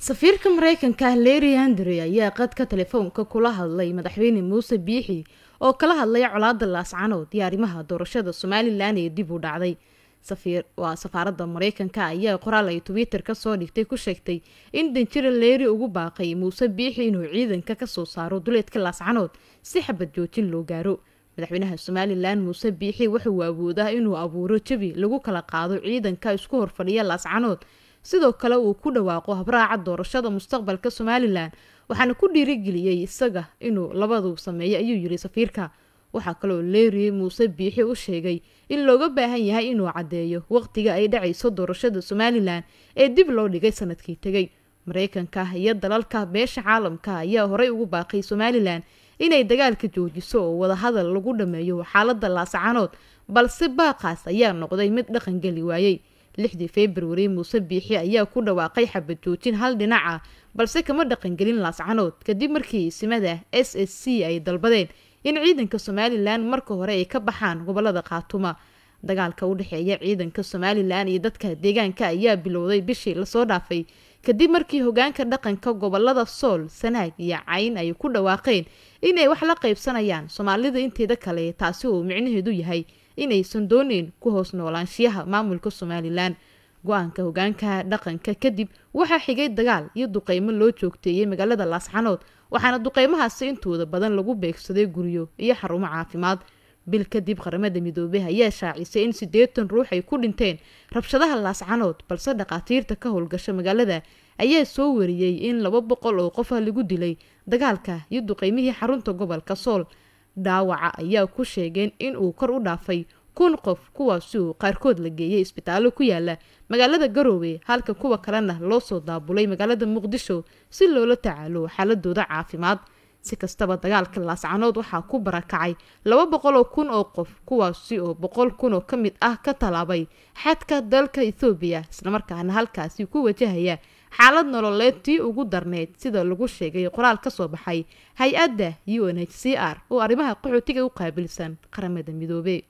safiirka mareykanka larry handrey ayaa qadka telefoonka kula hadlay madaxweyne muuse biixi oo kala hadlay colaada laascanood iyo arrimaha doorashada somalilan ee dib u dhacday waa safaarada mareykanka ayaa qoraal ay twitter kasoo dhigtay ku sheegtay in danjira leeri ugu baaqay muuse biixi inuu ciidanka kasoo saaro duleedka laascanood si xabad joojin loo gaaro madaxweynaha somalilan muuse biixi wuxuu aawoodaa inuu abuuro jebi lagu kala qaado ciidanka isku horfadhiya laascanood sidoo kale uu ku dhawaaqo habraaca doorashada mustaqbalka somalilan waxaana ku dhiirigeliyey isaga inuu labadu sameeyo ayuu yidhi safiirka waxaa kaloo leeriye muuse biixi u sheegay in looga baahan yahay inuu caddeeyo waqtiga ay dhacayso doorashada somalilan ee dib loo dhigay sanadkii tegey maraykanka iyo dalalka beesha caalamka ayaa horey ugu baaqay somalilan inay dagaalka joojiso oo wadahadal lagu dhammeeyo xaaladda laascanood balse baaqaas ayaa noqday mid dhaqangeli waayey lixdii februari muuse biixi ayaa ku dhawaaqay joojin hal dhinaca ah, balse kama dhaqangelin laascanood kadib markii simada s s c ay dalbadeen in ciidanka somalilan marka hore ay ka baxaan gobolada khaatuma dagaalka u dhexeeya ciidanka somalilan iyo dadka deegaanka ayaa bilowday bishii lasoo dhaafay kadib markii hogaanka dhaqanka gobolada sool sanaag iyo cayn ay ku dhawaaqeen inay wax la qaybsanayaan soomaalida inteeda kale taasi uu micnaheedu yahay inaysan dooneyn ku hoos noolaanshiyaha maamulka somalilan go-aanka hogaanka dhaqanka kadib waxaa xigay dagaal iyo duqeymo loo joogteeyey magaalada laascanood waxaana duqeymahaasi intooda badan lagu beegsaday guryo iyo xarumo caafimaad bil kadib qaramada midoobey ayaa shaacisay in siddeetan ruux ay ku dhinteen rabshadaha laascanood balse dhakhaatiirta ka howlgasha magaalada ayaa soo wariyey in laba boqol oo qofa ah lagu dilay dagaalka iyo duqeymihii xarunta gobolka sool dhaawaca ayaa ku sheegeen in uu kor u dhaafay kun qof kuwaasi uu qaarkood la geeyey isbitaalo ku yaala magaalada garoowe halka kuwa kalena loo soo daabulay magaalada muqdisho si loola tacaalo xaaladooda caafimaad si kastaba dagaalka laascanood waxaa ku barakacay laba boqoloo kun oo qof kuwaasi oo boqol kun oo ka mid ah ka tallaabay xadka dalka ethoobiya islamarkaana halkaasi ku wajahaya xaalad nololeed tii ugu darneyd sida lagu sheegay qoraal ka soo baxay hay-adda u n h c r oo arrimaha qaxootiga u qaabilsan qaramada midoobey